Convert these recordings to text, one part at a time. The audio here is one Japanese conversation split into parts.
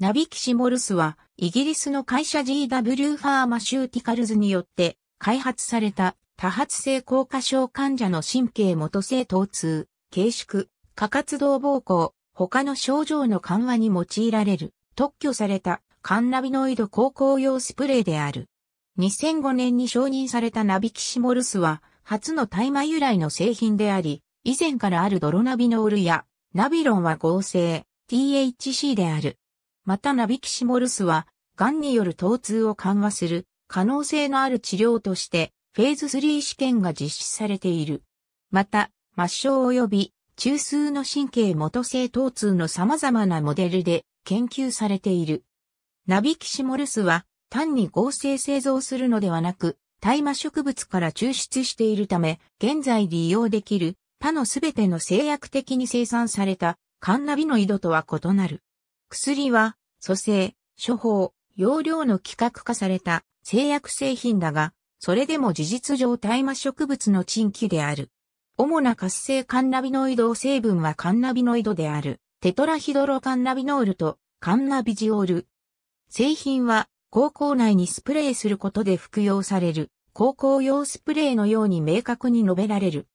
ナビキシモルスは、イギリスの会社 GW ファーマシューティカルズによって開発された多発性硬化症患者の神経元性疼痛、軽縮、過活動膀胱、他の症状の緩和に用いられる特許されたカンナビノイド高校用スプレーである。2005年に承認されたナビキシモルスは初の大麻由来の製品であり、以前からあるドロナビノールやナビロンは合成 THC である。またナビキシモルスは、癌による疼痛を緩和する可能性のある治療として、フェーズ3試験が実施されている。また、末梢及び中枢の神経元性疼痛の様々なモデルで研究されている。ナビキシモルスは単に合成製造するのではなく、大麻植物から抽出しているため、現在利用できる他のすべての制約的に生産されたカンナビノイドとは異なる。薬は、蘇生、処方、容量の規格化された製薬製品だが、それでも事実上大麻植物の賃気である。主な活性カンナビノイド成分はカンナビノイドである、テトラヒドロカンナビノールとカンナビジオール。製品は、高校内にスプレーすることで服用される、高校用スプレーのように明確に述べられる。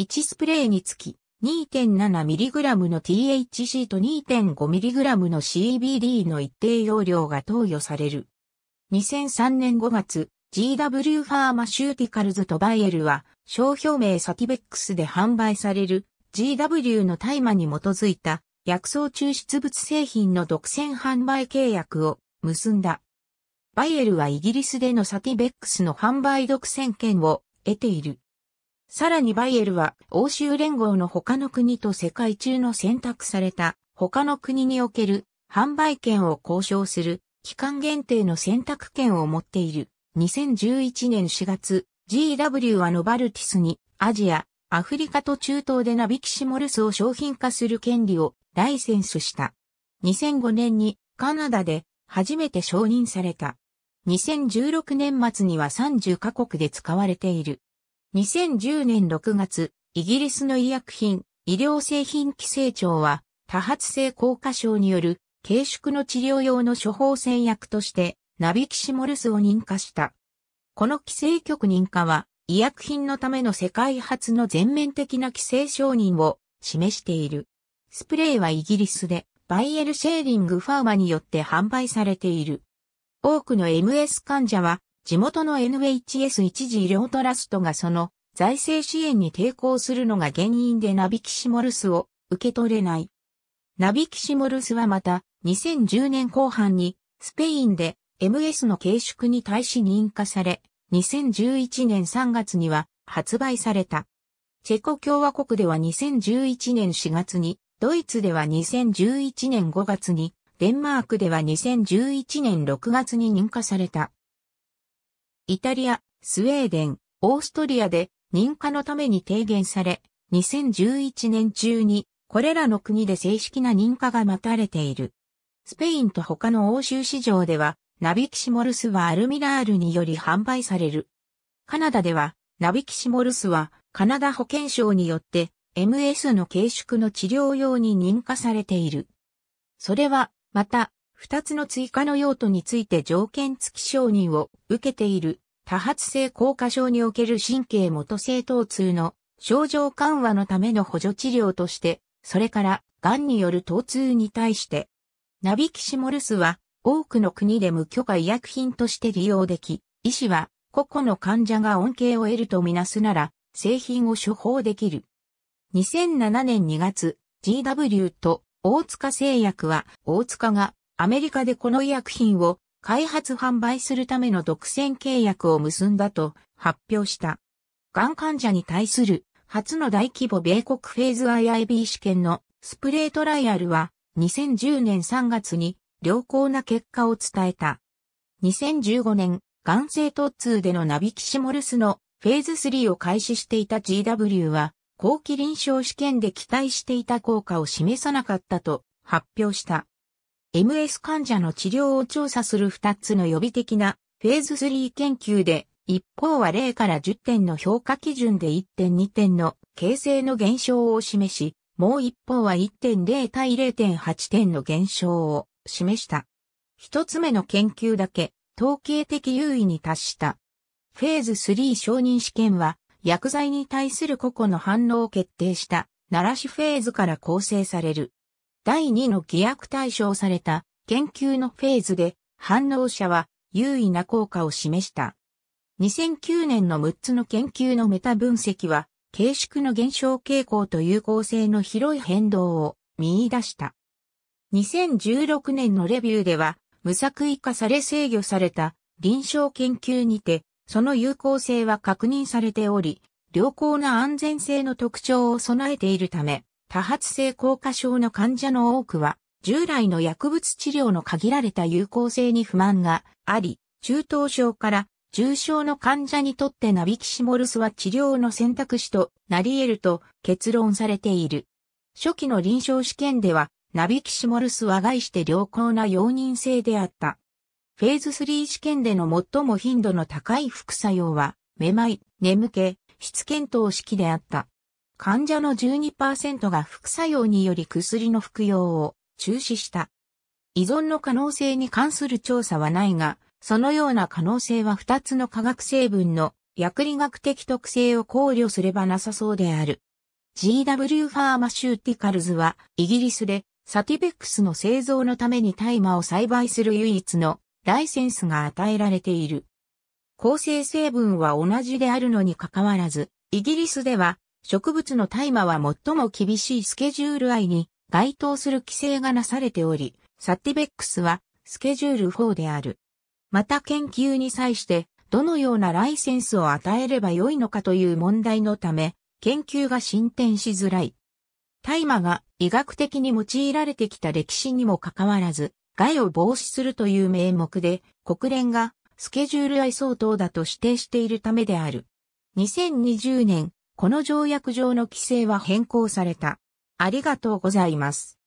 1スプレーにつき、2.7mg の THC と 2.5mg の CBD の一定容量が投与される。2003年5月、GW ファーマシューティカルズとバイエルは、商標名サティベックスで販売される GW の大麻に基づいた薬草抽出物製品の独占販売契約を結んだ。バイエルはイギリスでのサティベックスの販売独占権を得ている。さらにバイエルは欧州連合の他の国と世界中の選択された他の国における販売権を交渉する期間限定の選択権を持っている。2011年4月、GW はノバルティスにアジア、アフリカと中東でナビキシモルスを商品化する権利をライセンスした。2005年にカナダで初めて承認された。2016年末には30カ国で使われている。2010年6月、イギリスの医薬品、医療製品規制庁は、多発性硬化症による軽縮の治療用の処方箋薬として、ナビキシモルスを認可した。この規制局認可は、医薬品のための世界初の全面的な規制承認を示している。スプレーはイギリスで、バイエルシェーリングファーマによって販売されている。多くの MS 患者は地元の NHS 一時医療トラストがその財政支援に抵抗するのが原因でナビキシモルスを受け取れない。ナビキシモルスはまた2010年後半にスペインで MS の軽縮に対し認可され、2011年3月には発売された。チェコ共和国では2011年4月に、ドイツでは2011年5月に、デンマークでは2011年6月に認可された。イタリア、スウェーデン、オーストリアで認可のために提言され、2011年中にこれらの国で正式な認可が待たれている。スペインと他の欧州市場では、ナビキシモルスはアルミラールにより販売される。カナダでは、ナビキシモルスはカナダ保健省によって MS の軽縮の治療用に認可されている。それは、また、二つの追加の用途について条件付き承認を受けている多発性硬化症における神経元性疼痛の症状緩和のための補助治療として、それから、癌による疼痛に対して、ナビキシモルスは多くの国で無許可医薬品として利用でき、医師は個々の患者が恩恵を得るとみなすなら、製品を処方できる。2007年2月、GW と大塚製薬は大塚がアメリカでこの医薬品を開発販売するための独占契約を結んだと発表した。がん患者に対する初の大規模米国フェーズ IIB 試験のスプレートライアルは2010年3月に良好な結果を伝えた。2015年、がん性疼痛でのナビキシモルスのフェーズ3を開始していた GW は後期臨床試験で期待していた効果を示さなかったと発表した。MS 患者の治療を調査する2つの予備的なフェーズ3研究で、一方は0から10点の評価基準で1.2点の形成の減少を示し、もう一方は1.0対0.8点の減少を示した。一つ目の研究だけ、統計的優位に達した。フェーズ3承認試験は、薬剤に対する個々の反応を決定した、ならしフェーズから構成される。第2の規約対象された研究のフェーズで反応者は優位な効果を示した。2009年の6つの研究のメタ分析は、形式の減少傾向と有効性の広い変動を見出した。2016年のレビューでは、無作為化され制御された臨床研究にて、その有効性は確認されており、良好な安全性の特徴を備えているため、多発性硬化症の患者の多くは、従来の薬物治療の限られた有効性に不満があり、中等症から重症の患者にとってナビキシモルスは治療の選択肢となり得ると結論されている。初期の臨床試験では、ナビキシモルスは概して良好な容認性であった。フェーズ3試験での最も頻度の高い副作用は、めまい、眠気、質検討式であった。患者の12%が副作用により薬の服用を中止した。依存の可能性に関する調査はないが、そのような可能性は2つの化学成分の薬理学的特性を考慮すればなさそうである。GW ファーマシューティカルズはイギリスでサティベックスの製造のために大麻を栽培する唯一のライセンスが与えられている。構成成分は同じであるのにかかわらず、イギリスでは植物の大麻は最も厳しいスケジュール愛に該当する規制がなされており、サティベックスはスケジュール4である。また研究に際してどのようなライセンスを与えればよいのかという問題のため、研究が進展しづらい。大麻が医学的に用いられてきた歴史にもかかわらず、害を防止するという名目で、国連がスケジュール愛相当だと指定しているためである。2020年、この条約上の規制は変更された。ありがとうございます。